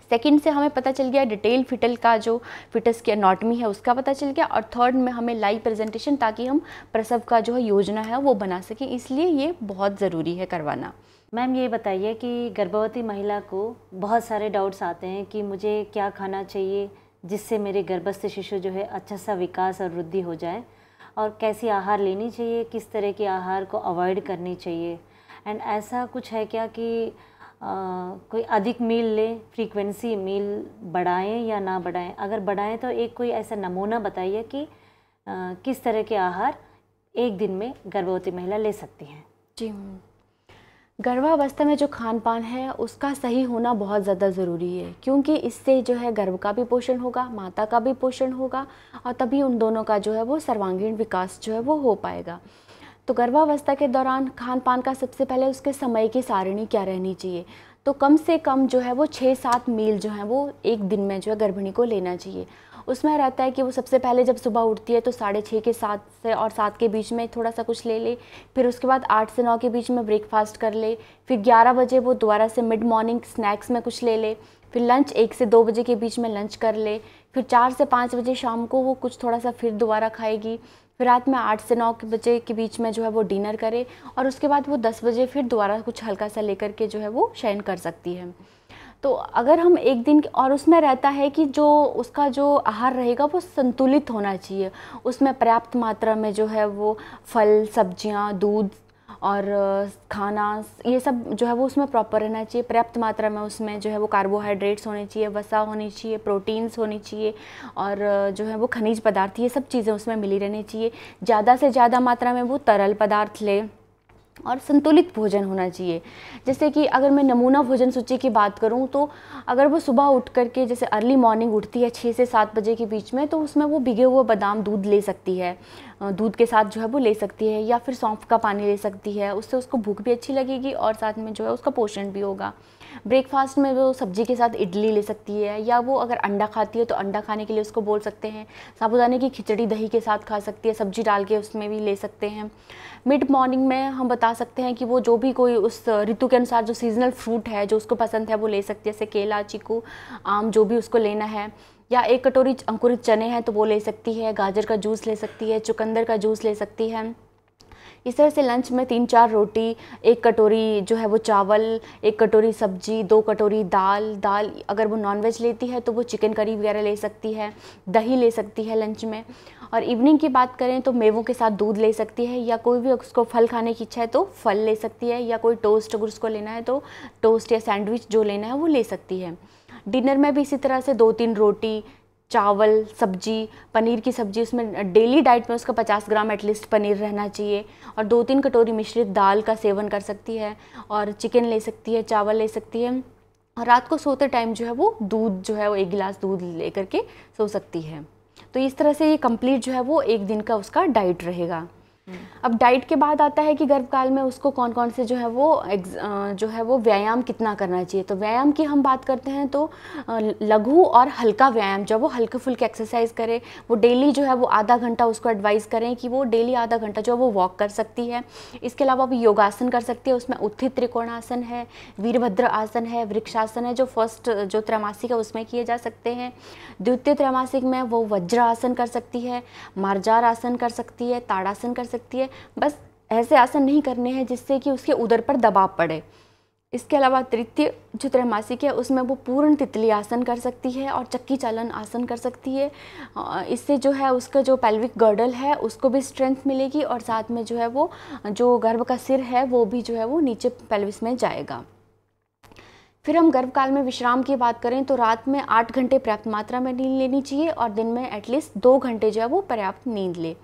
सेकेंड से हमें पता चल गया डिटेल फिटल का जो फिटस की अनाटमी है उसका पता चल गया और थर्ड में हमें लाइव प्रेजेंटेशन ताकि हम प्रसव का जो है योजना है वो बना सकें इसलिए ये बहुत ज़रूरी है करवाना मैम ये बताइए कि गर्भवती महिला को बहुत सारे डाउट्स आते हैं कि मुझे क्या खाना चाहिए जिससे मेरे गर्भस्थ शिशु जो है अच्छा सा विकास और वृद्धि हो जाए और कैसी आहार लेनी चाहिए किस तरह के आहार को अवॉइड करनी चाहिए एंड ऐसा कुछ है क्या कि आ, कोई अधिक मील लें फ्रीक्वेंसी मील बढ़ाएं या ना बढ़ाएं अगर बढ़ाएं तो एक कोई ऐसा नमूना बताइए कि आ, किस तरह के आहार एक दिन में गर्भवती महिला ले सकती हैं जी हम्म। गर्भावस्था में जो खान पान है उसका सही होना बहुत ज़्यादा ज़रूरी है क्योंकि इससे जो है गर्भ का भी पोषण होगा माता का भी पोषण होगा और तभी उन दोनों का जो है वो सर्वांगीण विकास जो है वो हो पाएगा तो गर्भावस्था के दौरान खान पान का सबसे पहले उसके समय की सारिणी क्या रहनी चाहिए तो कम से कम जो है वो छः सात मील जो है वो एक दिन में जो है गर्भिणी को लेना चाहिए उसमें रहता है कि वो सबसे पहले जब सुबह उठती है तो साढ़े छः के सात से और सात के बीच में थोड़ा सा कुछ ले ले फिर उसके बाद आठ से नौ के बीच में ब्रेकफास्ट कर ले फिर ग्यारह बजे वो दोबारा से मिड मॉर्निंग स्नैक्स में कुछ ले ले फिर लंच एक से दो बजे के बीच में लंच कर ले फिर चार से पाँच बजे शाम को वो कुछ थोड़ा सा फिर दोबारा खाएगी फिर रात में आठ से नौ बजे के बीच में जो है वो डिनर करे और उसके बाद वो दस बजे फिर दोबारा कुछ हल्का सा लेकर के जो है वो शयन कर सकती है तो अगर हम एक दिन और उसमें रहता है कि जो उसका जो आहार रहेगा वो संतुलित होना चाहिए उसमें पर्याप्त मात्रा में जो है वो फल सब्जियाँ दूध और खाना ये सब जो है वो उसमें प्रॉपर रहना चाहिए पर्याप्त मात्रा में उसमें जो है वो कार्बोहाइड्रेट्स होने चाहिए वसा होनी चाहिए प्रोटीन्स होनी चाहिए और जो है वो खनिज पदार्थ ये सब चीज़ें उसमें मिली रहनी चाहिए ज़्यादा से ज़्यादा मात्रा में वो तरल पदार्थ ले और संतुलित भोजन होना चाहिए जैसे कि अगर मैं नमूना भोजन सूची की बात करूँ तो अगर वो सुबह उठ करके जैसे अर्ली मॉर्निंग उठती है छः से सात बजे के बीच में तो उसमें वो भिगे हुए बादाम दूध ले सकती है दूध के साथ जो है वो ले सकती है या फिर सौंफ का पानी ले सकती है उससे उसको भूख भी अच्छी लगेगी और साथ में जो है उसका पोषण भी होगा ब्रेकफास्ट में वो सब्जी के साथ इडली ले सकती है या वो अगर अंडा खाती है तो अंडा खाने के लिए उसको बोल सकते हैं साबुदाने की खिचड़ी दही के साथ खा सकती है सब्जी डाल के उसमें भी ले सकते हैं मिड मॉर्निंग में हम बता सकते हैं कि वो जो भी कोई उस ऋतु के अनुसार जो सीजनल फ्रूट है जो उसको पसंद है वो ले सकती है जैसे केला चीकू आम जो भी उसको लेना है या एक कटोरी अंकुरित चने हैं तो वो ले सकती है गाजर का जूस ले सकती है चुकंदर का जूस ले सकती है इस तरह से लंच में तीन चार रोटी एक कटोरी जो है वो चावल एक कटोरी सब्जी दो कटोरी दाल दाल अगर वो नॉनवेज लेती है तो वो चिकन करी वगैरह ले सकती है दही ले सकती है लंच में और इवनिंग की बात करें तो मेवों के साथ दूध ले सकती है या कोई भी उसको फल खाने की इच्छा है तो फल ले सकती है या कोई टोस्ट अगर उसको लेना है तो टोस्ट या सैंडविच जो लेना है वो ले सकती है डिनर में भी इसी तरह से दो तीन रोटी चावल सब्जी पनीर की सब्जी उसमें डेली डाइट में उसका 50 ग्राम एटलीस्ट पनीर रहना चाहिए और दो तीन कटोरी मिश्रित दाल का सेवन कर सकती है और चिकन ले सकती है चावल ले सकती है और रात को सोते टाइम जो है वो दूध जो है वो एक गिलास दूध ले करके सो सकती है तो इस तरह से ये कंप्लीट जो है वो एक दिन का उसका डाइट रहेगा अब डाइट के बाद आता है कि गर्भकाल में उसको कौन कौन से जो है वो जो है वो व्यायाम कितना करना चाहिए तो व्यायाम की हम बात करते हैं तो लघु और हल्का व्यायाम जब वो हल्के फुल्के एक्सरसाइज करे वो डेली जो है वो आधा घंटा उसको एडवाइस करें कि वो डेली आधा घंटा जो है वो वॉक कर सकती है इसके अलावा वो योगासन कर सकती है उसमें उत्थित त्रिकोणासन है वीरभद्र आसन है वृक्षासन है जो फर्स्ट जो त्रैमासिक है उसमें किए जा सकते हैं द्वितीय त्रैमासिक में वो वज्रासन कर सकती है मार्जार आसन कर सकती है ताड़ासन कर सकती सकती है बस ऐसे आसन नहीं करने हैं जिससे कि उसके उदर पर दबाव पड़े इसके अलावा तृतीय जो त्रैमासिक है उसमें वो पूर्ण तितली आसन कर सकती है और चक्की चालन आसन कर सकती है इससे जो है उसका जो पैल्विक गर्डल है उसको भी स्ट्रेंथ मिलेगी और साथ में जो है वो जो गर्भ का सिर है वो भी जो है वो नीचे पैल्विस में जाएगा फिर हम गर्भकाल में विश्राम की बात करें तो रात में आठ घंटे पर्याप्त मात्रा में नींद लेनी चाहिए और दिन में एटलीस्ट दो घंटे जो है वो पर्याप्त नींद ले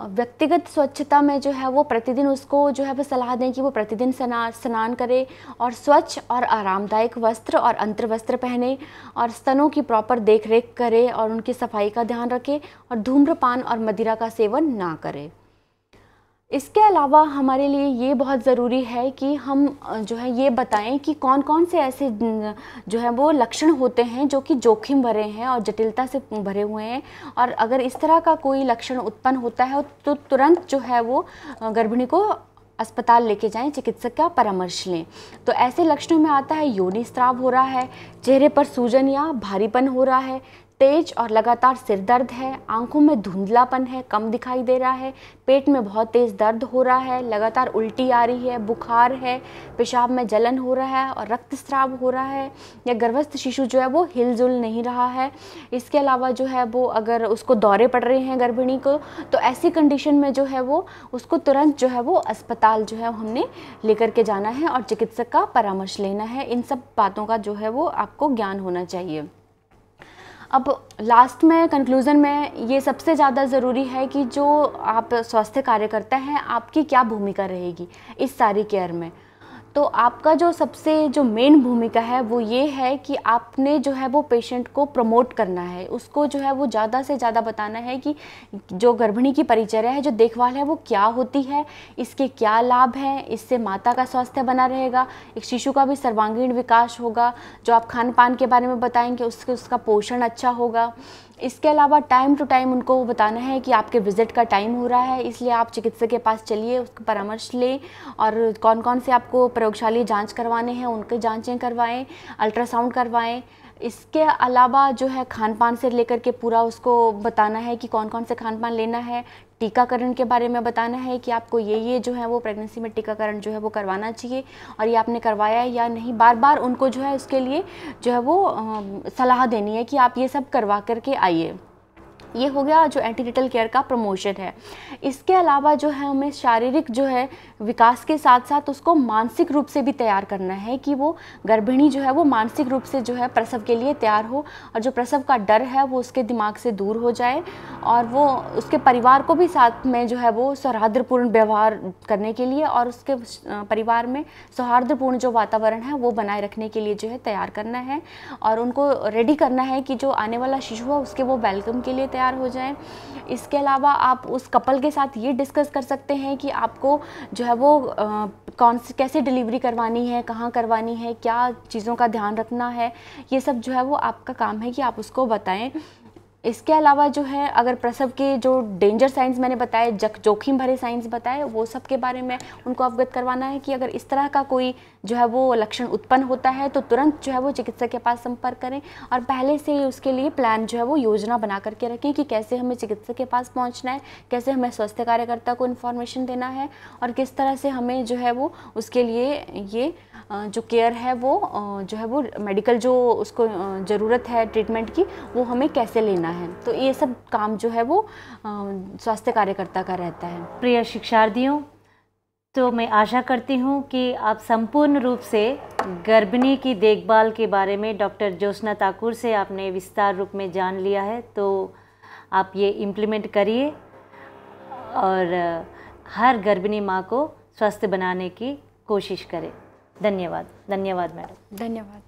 व्यक्तिगत स्वच्छता में जो है वो प्रतिदिन उसको जो है वो सलाह दें कि वो प्रतिदिन स्ना स्नान करे और स्वच्छ और आरामदायक वस्त्र और अंतर वस्त्र पहने और स्तनों की प्रॉपर देख रेख करे और उनकी सफाई का ध्यान रखे और धूम्रपान और मदिरा का सेवन ना करें इसके अलावा हमारे लिए ये बहुत ज़रूरी है कि हम जो है ये बताएं कि कौन कौन से ऐसे जो है वो लक्षण होते हैं जो कि जोखिम भरे हैं और जटिलता से भरे हुए हैं और अगर इस तरह का कोई लक्षण उत्पन्न होता है तो तुरंत जो है वो गर्भिणी को अस्पताल लेके जाएं चिकित्सक का परामर्श लें तो ऐसे लक्षणों में आता है योनि स्त्राव हो रहा है चेहरे पर सूजन या भारीपन हो रहा है तेज और लगातार सिर दर्द है आंखों में धुंधलापन है कम दिखाई दे रहा है पेट में बहुत तेज़ दर्द हो रहा है लगातार उल्टी आ रही है बुखार है पेशाब में जलन हो रहा है और रक्त स्राव हो रहा है या गर्भस्थ शिशु जो है वो हिलजुल नहीं रहा है इसके अलावा जो है वो अगर उसको दौरे पड़ रहे हैं गर्भिणी को तो ऐसी कंडीशन में जो है वो उसको तुरंत जो है वो अस्पताल जो है हमने लेकर के जाना है और चिकित्सक का परामर्श लेना है इन सब बातों का जो है वो आपको ज्ञान होना चाहिए अब लास्ट में कंक्लूज़न में ये सबसे ज़्यादा ज़रूरी है कि जो आप स्वास्थ्य कार्यकर्ता हैं आपकी क्या भूमिका रहेगी इस सारी केयर में तो आपका जो सबसे जो मेन भूमिका है वो ये है कि आपने जो है वो पेशेंट को प्रमोट करना है उसको जो है वो ज़्यादा से ज़्यादा बताना है कि जो गर्भिणी की परिचर्या है जो देखभाल है वो क्या होती है इसके क्या लाभ हैं इससे माता का स्वास्थ्य बना रहेगा एक शिशु का भी सर्वांगीण विकास होगा जो आप खान पान के बारे में बताएंगे उसके उसका पोषण अच्छा होगा इसके अलावा टाइम टू टाइम उनको बताना है कि आपके विज़िट का टाइम हो रहा है इसलिए आप चिकित्सक के पास चलिए उसका परामर्श लें और कौन कौन से आपको प्रयोगशाली जांच करवाने हैं उनके जांचें करवाएं अल्ट्रासाउंड करवाएं इसके अलावा जो है खान पान से लेकर के पूरा उसको बताना है कि कौन कौन से खान पान लेना है टीकाकरण के बारे में बताना है कि आपको ये ये जो है वो प्रेगनेंसी में टीकाकरण जो है वो करवाना चाहिए और ये आपने करवाया है या नहीं बार बार उनको जो है उसके लिए जो है वो सलाह देनी है कि आप ये सब करवा करके आइए ये हो गया जो एंटीनेटल केयर का प्रमोशन है इसके अलावा जो है हमें शारीरिक जो है विकास के साथ साथ उसको मानसिक रूप से भी तैयार करना है कि वो गर्भिणी जो है वो मानसिक रूप से जो है प्रसव के लिए तैयार हो और जो प्रसव का डर है वो उसके दिमाग से दूर हो जाए और वो उसके परिवार को भी साथ में जो है वो सौहार्द्रपूर्ण व्यवहार करने के लिए और उसके परिवार में सौहार्दपूर्ण जो वातावरण है वो बनाए रखने के लिए जो है तैयार करना है और उनको रेडी करना है कि जो आने वाला शिशु है उसके वो वेलकम के लिए तैयार तैयार हो जाएं इसके अलावा आप उस कपल के साथ ये डिस्कस कर सकते हैं कि आपको जो है वो कौन से कैसे डिलीवरी करवानी है कहाँ करवानी है क्या चीज़ों का ध्यान रखना है ये सब जो है वो आपका काम है कि आप उसको बताएं इसके अलावा जो है अगर प्रसव के जो डेंजर साइंस मैंने बताए जख जोखिम भरे साइंस बताए वो सब के बारे में उनको अवगत करवाना है कि अगर इस तरह का कोई जो है वो लक्षण उत्पन्न होता है तो तुरंत जो है वो चिकित्सक के पास संपर्क करें और पहले से ही उसके लिए प्लान जो है वो योजना बना करके रखें कि कैसे हमें चिकित्सक के पास पहुँचना है कैसे हमें स्वास्थ्य कार्यकर्ता को इन्फॉर्मेशन देना है और किस तरह से हमें जो है वो उसके लिए ये जो केयर है वो जो है वो मेडिकल जो उसको ज़रूरत है ट्रीटमेंट की वो हमें कैसे लेना है तो ये सब काम जो है वो स्वास्थ्य कार्यकर्ता का रहता है प्रिय शिक्षार्थियों तो मैं आशा करती हूँ कि आप संपूर्ण रूप से गर्भिणी की देखभाल के बारे में डॉक्टर ज्योत्ना ताकुर से आपने विस्तार रूप में जान लिया है तो आप ये इम्प्लीमेंट करिए और हर गर्भिणी माँ को स्वस्थ बनाने की कोशिश करें धन्यवाद धन्यवाद मैडम धन्यवाद